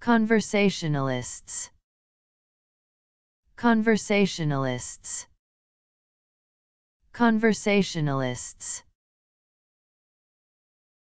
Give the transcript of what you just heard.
Conversationalists Conversationalists Conversationalists